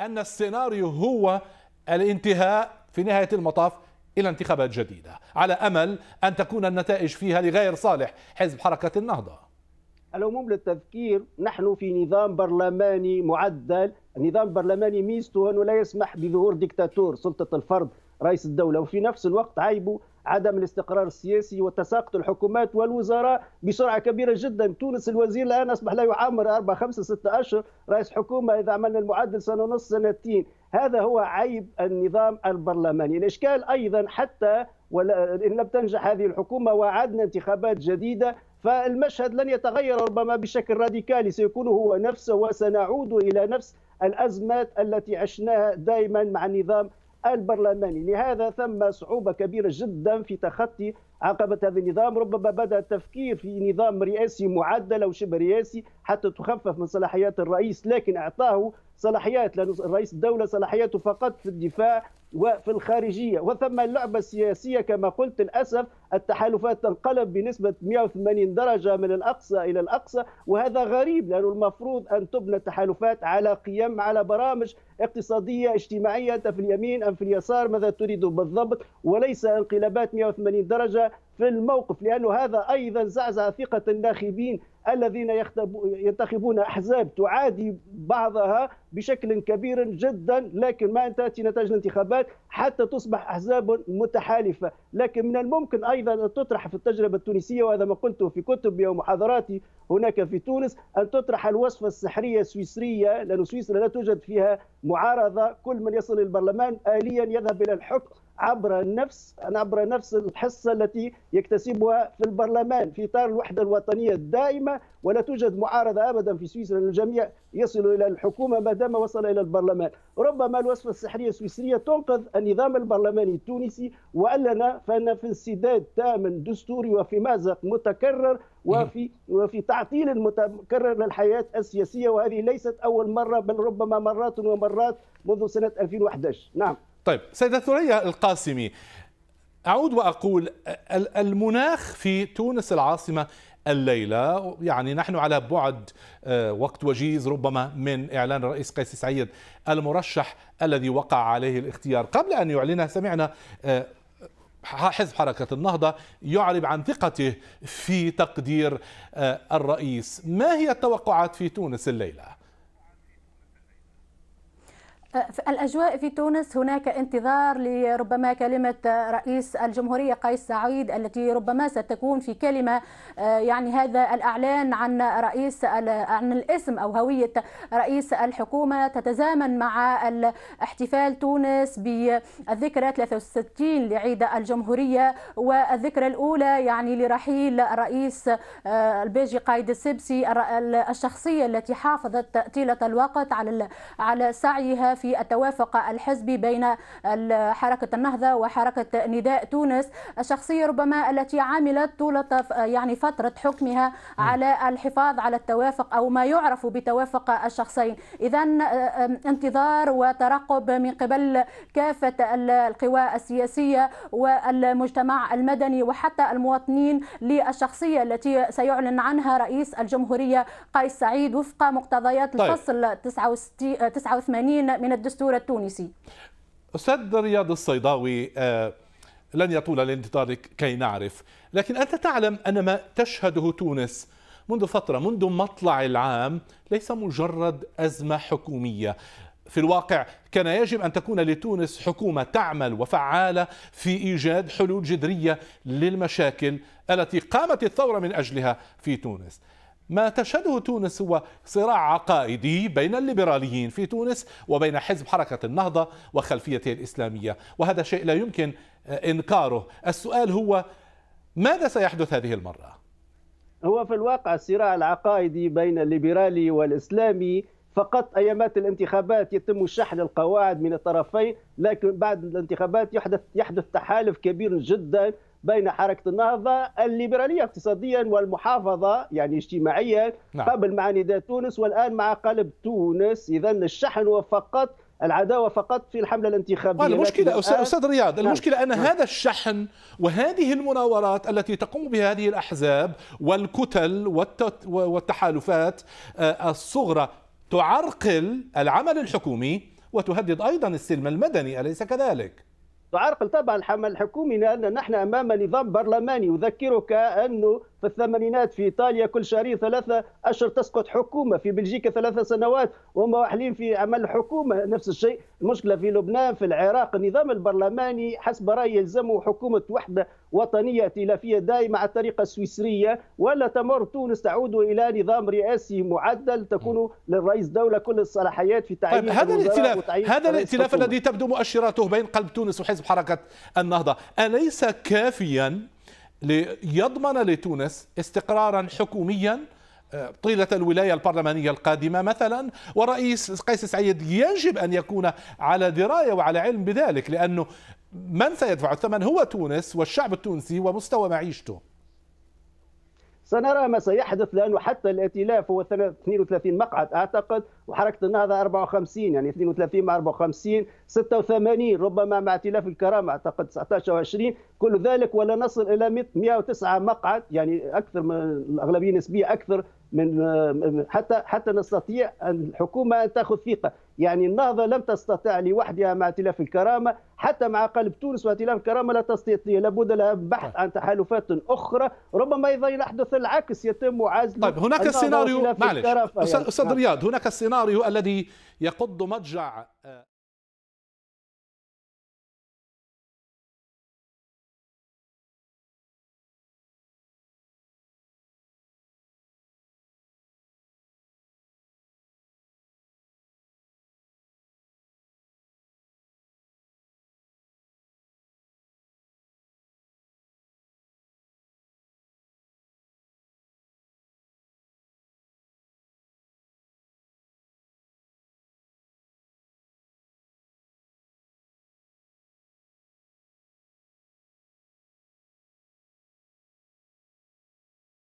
أن السيناريو هو الانتهاء في نهاية المطاف إلى انتخابات جديدة على أمل أن تكون النتائج فيها لغير صالح حزب حركة النهضة العموم للتذكير نحن في نظام برلماني معدل النظام البرلماني ميزته أنه لا يسمح بظهور ديكتاتور سلطة الفرد رئيس الدولة وفي نفس الوقت عيبوا عدم الاستقرار السياسي وتساقط الحكومات والوزراء بسرعه كبيره جدا تونس الوزير الان اصبح لا يعمر اربع خمسه سته اشهر رئيس حكومه اذا عملنا المعدل سنه ونص سنتين هذا هو عيب النظام البرلماني الاشكال ايضا حتى ان لم تنجح هذه الحكومه وعدنا انتخابات جديده فالمشهد لن يتغير ربما بشكل راديكالي سيكون هو نفسه وسنعود الى نفس الازمات التي عشناها دائما مع النظام البرلماني لهذا ثم صعوبة كبيرة جدا في تخطي عقبة هذا النظام ربما بدأ التفكير في نظام رئاسي معدل أو شبه رئاسي حتى تخفف من صلاحيات الرئيس لكن أعطاه صلاحيات لأن رئيس الدولة صلاحياته فقط في الدفاع وفي الخارجية وثم اللعبة السياسية كما قلت للأسف التحالفات تنقلب بنسبة 180 درجة من الأقصى إلى الأقصى وهذا غريب لأنه المفروض أن تبنى التحالفات على قيم على برامج اقتصادية اجتماعية أنت في اليمين أم في اليسار ماذا تريد بالضبط وليس انقلابات 180 درجة في الموقف لأنه هذا أيضا زعزع ثقة الناخبين الذين ينتخبون احزاب تعادي بعضها بشكل كبير جدا لكن ما تاتي نتائج الانتخابات حتى تصبح احزاب متحالفه، لكن من الممكن ايضا ان تطرح في التجربه التونسيه وهذا ما قلته في كتبي ومحاضراتي هناك في تونس ان تطرح الوصفه السحريه السويسريه لان سويسرا لا توجد فيها معارضه، كل من يصل للبرلمان اليا يذهب الى الحكم عبر نفس عبر نفس الحصه التي يكتسبها في البرلمان في اطار الوحده الوطنيه الدائمه ولا توجد معارضه ابدا في سويسرا الجميع يصل الى الحكومه ما دام وصل الى البرلمان ربما الوصفه السحريه السويسريه تنقذ النظام البرلماني التونسي واننا فانا في انسداد تام دستوري وفي مازق متكرر وفي وفي تعطيل متكرر للحياه السياسيه وهذه ليست اول مره بل ربما مرات ومرات منذ سنه 2011 نعم طيب سيدة ثريا القاسمي أعود وأقول المناخ في تونس العاصمة الليلة يعني نحن على بعد آه، وقت وجيز ربما من إعلان الرئيس قيس سعيد المرشح الذي وقع عليه الاختيار قبل أن يعلنه سمعنا آه، حزب حركة النهضة يعرب عن ثقته في تقدير آه، الرئيس ما هي التوقعات في تونس الليلة؟ الأجواء في تونس هناك انتظار لربما كلمة رئيس الجمهورية قيس سعيد التي ربما ستكون في كلمة آه، يعني هذا الإعلان عن رئيس عن الاسم أو هوية رئيس الحكومة تتزامن مع احتفال تونس بالذكرى 63 لعيد الجمهورية والذكرى الأولى يعني لرحيل الرئيس آه، البيجي قايد السبسي الشخصية التي حافظت طيلة الوقت على على سعيها في في التوافق الحزبي بين حركة النهضة وحركة نداء تونس الشخصية ربما التي عملت طول يعني فترة حكمها على الحفاظ على التوافق أو ما يعرف بتوافق الشخصين إذا آه، انتظار وترقب من قبل كافة القوى السياسية والمجتمع المدني وحتى المواطنين للشخصية التي سيعلن عنها رئيس الجمهورية قيس سعيد وفق مقتضيات طيب. الفصل طيب. 89 آه، من الدستور التونسي أستاذ رياض الصيداوي آه، لن يطول الانتظار كي نعرف لكن أنت تعلم أن ما تشهده تونس منذ فترة منذ مطلع العام ليس مجرد أزمة حكومية في الواقع كان يجب أن تكون لتونس حكومة تعمل وفعالة في إيجاد حلول جذرية للمشاكل التي قامت الثورة من أجلها في تونس ما تشهده تونس هو صراع عقائدي بين الليبراليين في تونس وبين حزب حركة النهضة وخلفيته الإسلامية وهذا شيء لا يمكن آه، إنكاره السؤال هو ماذا سيحدث هذه المرة؟ هو في الواقع الصراع العقائدي بين الليبرالي والإسلامي فقط ايامات الانتخابات يتم شحن القواعد من الطرفين لكن بعد الانتخابات يحدث يحدث تحالف كبير جدا بين حركه النهضه الليبراليه اقتصاديا والمحافظه يعني اجتماعيا نعم. قبل مع نداء تونس والان مع قلب تونس اذا الشحن هو فقط العداوه فقط في الحمله الانتخابيه المشكله استاذ رياض نعم. المشكله ان نعم. هذا الشحن وهذه المناورات التي تقوم بها هذه الاحزاب والكتل والتحالفات آه، الصغرى تعرقل العمل الحكومي وتهدد أيضا السلم المدني أليس كذلك؟ تعرقل طبعا الحمل الحكومي لأن نحن أمام نظام برلماني يذكرك أنه في الثمانينات في إيطاليا كل شهرين ثلاثة أشهر تسقط حكومة في بلجيكا ثلاثة سنوات وهم واحلين في عمل حكومة نفس الشيء المشكلة في لبنان في العراق النظام البرلماني حسب رأيي يلزمه حكومة وحدة وطنية ائتلافية دائمة على الطريقة السويسرية ولا تمر تونس تعود إلى نظام رئاسي معدل تكون للرئيس دولة كل الصلاحيات في تعيين طيب هذا الائتلاف هذا الائتلاف الذي تبدو مؤشراته بين قلب تونس وحزب حركة النهضة أليس كافيا ليضمن لتونس استقرارا حكوميا آه، طيلة الولاية البرلمانية القادمة مثلا ورئيس قيس سعيد يجب أن يكون على دراية وعلى علم بذلك لأنه من سيدفع الثمن هو تونس والشعب التونسي ومستوى معيشته سنرى ما سيحدث لانه حتى الائتلاف هو 32 مقعد اعتقد وحركه النهضه 54 يعني 32 مع 54 86 ربما مع ائتلاف الكرامه اعتقد 19 و20 كل ذلك ولا نصل الى 109 مقعد يعني اكثر من الاغلبيه النسبيه اكثر من حتى حتى نستطيع الحكومه ان تاخذ ثقه، يعني النهضه لم تستطع لوحدها مع ائتلاف الكرامه، حتى مع قلب تونس وائتلاف الكرامه لا تستطيع، لابد لها بحث طيب. عن تحالفات اخرى، ربما ايضا يحدث العكس يتم عزل طيب هناك سيناريو معلش استاذ يعني. رياض هناك السيناريو الذي يقض مضجع آه،